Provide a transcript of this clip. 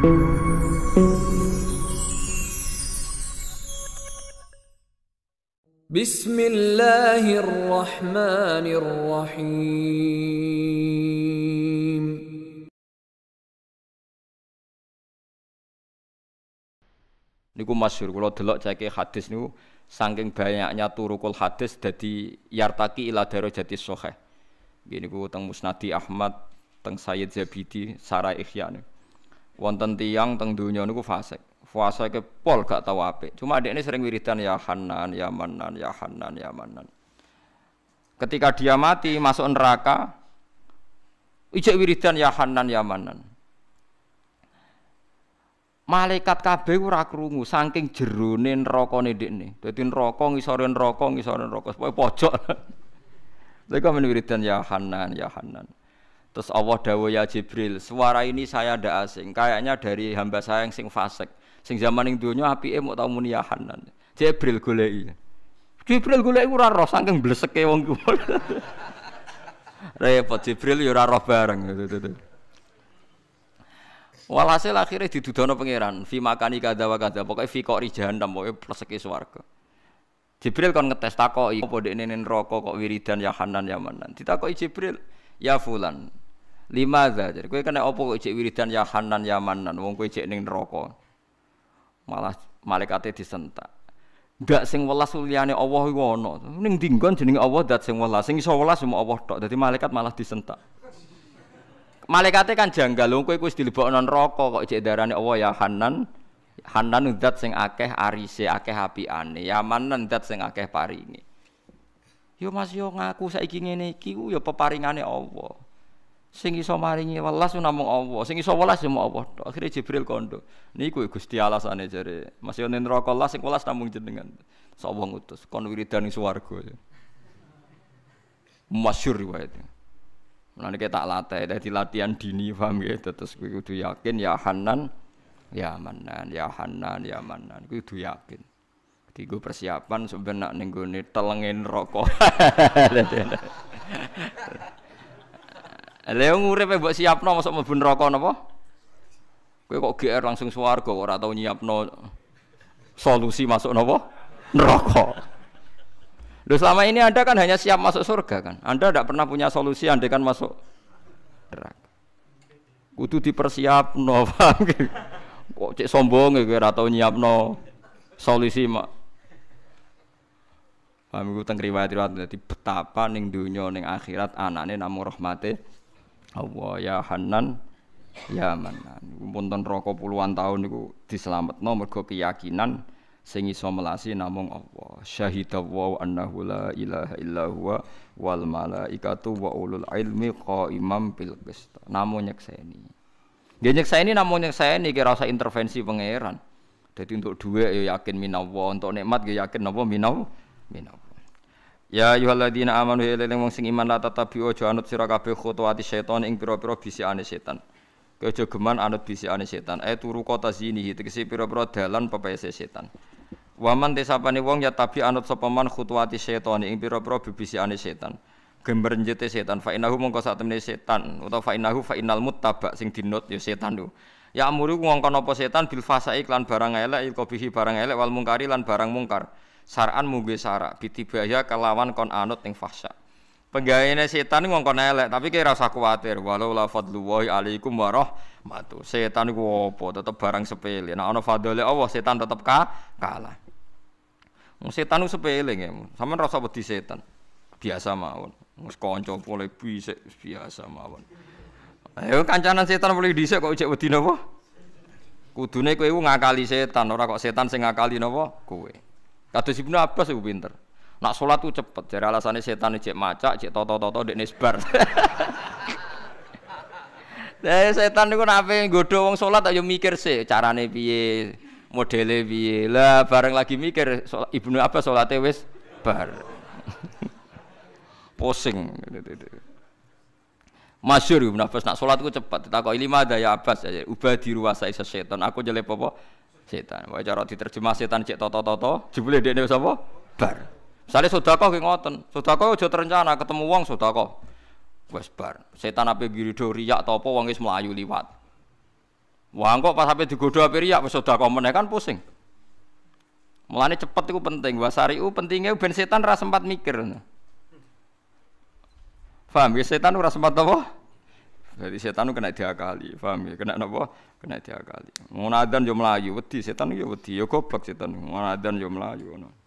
BISMILLAHIRRAHMANIRRAHIM الله الرحمن الرحيم niku masyhur kula delok cek hadis niku saking banyaknya turukul hadis dadi yartaki ila daro jati sahih nggih niku teng Musnadi Ahmad teng Sayyid Zabidi Sarai Ihya niku wonten tiang teng dunia niku fasik fasik ke pol gak tau apik cuma adik ini sering wiridan ya hanan ya manan ya hanan ya manan ketika dia mati masuk neraka ijek wiridan ya hanan ya manan malaikat kabeh ora krungu saking jerone rokok ndekne. Dadi neraka ngisore neraka ngisore neraka, pokoke pojok. Lha kok men wiridan ya Hanan ya Hanan. Terus Allah dawa ya Jibril, suara ini saya ndak asing, kayaknya dari hamba saya yang sing fasik. Sing zaman ning donya apike mau tau muni Hanan. Jibril goleki. Jibril goleki ora roh saking bleseke wong kuwi. Repot Jibril ya ora roh bareng. Walhasil akhirnya didudono pangeran, fi makani kada wa kada, pokoke fi kok jahannam, pokoke bleseke swarga. Jibril kan ngetes takoki, apa dekne neraka kok wiridan ya Hanan ya Manan. Ditakoki Jibril, ya fulan. Lima jadi kue kena opo kok cek wiridan ya Hanan ya Manan wong kue cek neng neraka. Malah malaikatnya disentak. Ndak sing welas liyane Allah iku ana. Ning dinggon jenenge Allah dat sing welas. Sing iso welas cuma Allah tok. Dadi malaikat malah disentak. Malaikatnya kan janggal wong kowe wis dilebokno neraka kok cek darane Allah ya Hanan. Hanan dat sing akeh arise, akeh apiane. Ya Manan dat sing akeh ini. Yo Mas yo ngaku saiki ngene ini, ku yo peparingane Allah. Sing iso maringi welas namung Allah, sing iso welas yo mau Allah. Akhire Jibril kondo. Niku ya Gusti alasane jare. Mas yo ning neraka sing welas namung jenengan. Sapa ngutus kon wiridan ing swarga. Ya. Masyhur riwayat. Mulane kita tak latih, dadi latihan dini paham ya. Terus kudu yakin ya Hanan, ya Manan, ya Hanan, ya Manan. Kudu yakin. Gue persiapan sebenarnya gue nih telengin rokok. Lha buat siap siapno masuk mabun rokok nopo. Gue kok GR langsung suwargo kok ora tau nyiapno solusi masuk nopo rokok. Lu selama ini Anda kan hanya siap masuk surga kan. Anda tidak pernah punya solusi Anda kan masuk neraka. Kudu dipersiap nopo Kok cek sombong ya ora tau nyiapno solusi mak Paham iku teng riwayat-riwayat dadi betapa ning donya ning akhirat anane namung rahmate Allah ya Hanan ya Manan. Punten roko puluhan tahun niku dislametno mergo keyakinan sing iso melasi namung Allah. wa annahu la ilaha illa huwa wal malaikatu wa ulul ilmi qaimam bil qist. Namung nyekseni. Nggih nyekseni namung nyekseni kira rasa intervensi pangeran. Jadi untuk dua, ya yakin minawo, untuk nikmat ya yakin nopo minawo. Ya ayyuhalladzina amanu ya wong sing iman la tatabi ojo anut sira kabeh khutuwati setan ing pira-pira bisikane setan. kejo geman anut bisikane setan. eh turu kota zini tegese pira-pira dalan pepese setan. Waman desapane wong ya tabi anut sapa man khutuwati setan ing pira-pira bisikane setan. Gember njete setan fa inahu mongko sak temene setan utawa fa inahu fa innal muttaba sing dinut ya setan lho. Ya amuru ngongkon apa setan bil fasai lan barang elek bihi barang elek wal mungkari lan barang mungkar saran mugi sara bitibaya kelawan kon anut ing fahsya penggaweane setan wong kon elek tapi ki rasa usah walau la wa alaikum wa rahmatu setan ku apa tetep barang sepele nek ana fadhole Allah setan tetep ka kalah Wong setan ku sepele nggih sampean rasa wedi setan biasa mawon wis kanca boleh bisik biasa mawon ayo kancanan setan boleh dhisik kok ujek wedi napa kudune kowe ngakali setan ora kok setan sing ngakali napa kowe Kados Ibnu Abbas iku pinter. Nak sholat tuh cepet, jadi alasannya setan cek maca, cek toto toto dek nisbar. Dari setan itu nape godo wong sholat ayo mikir sih carane piye, modele biaya Lah bareng lagi mikir sholat, ibnu apa sholat wis bar. posing. Masyur Ibnu Abbas nak sholat ku cepat. Tak kok lima daya Abbas aja. Ubah diruasai sesetan. Aku jelek apa? setan. Wae cara diterjemah setan cek toto-toto, jebule dekne sapa? Bar. sudah sedekah ki ngoten. Sedekah aja terencana ketemu wong sedekah. Wes bar. Setan ape girido riyak ta apa wong wis mlayu liwat. Wah kok pas ape digodho ape riak wis sedekah meneh kan pusing. Mulane cepet iku penting. u pentingnya ben setan rasa sempat mikir. Faham, ya setan ora sempat apa? Jadi setan itu kena diakali, paham ya? Kena napa? Kena diakali. Mau adzan yo ya mlayu, wedi setan yo ya wedi, yo ya goblok setan. Mau yo mlayu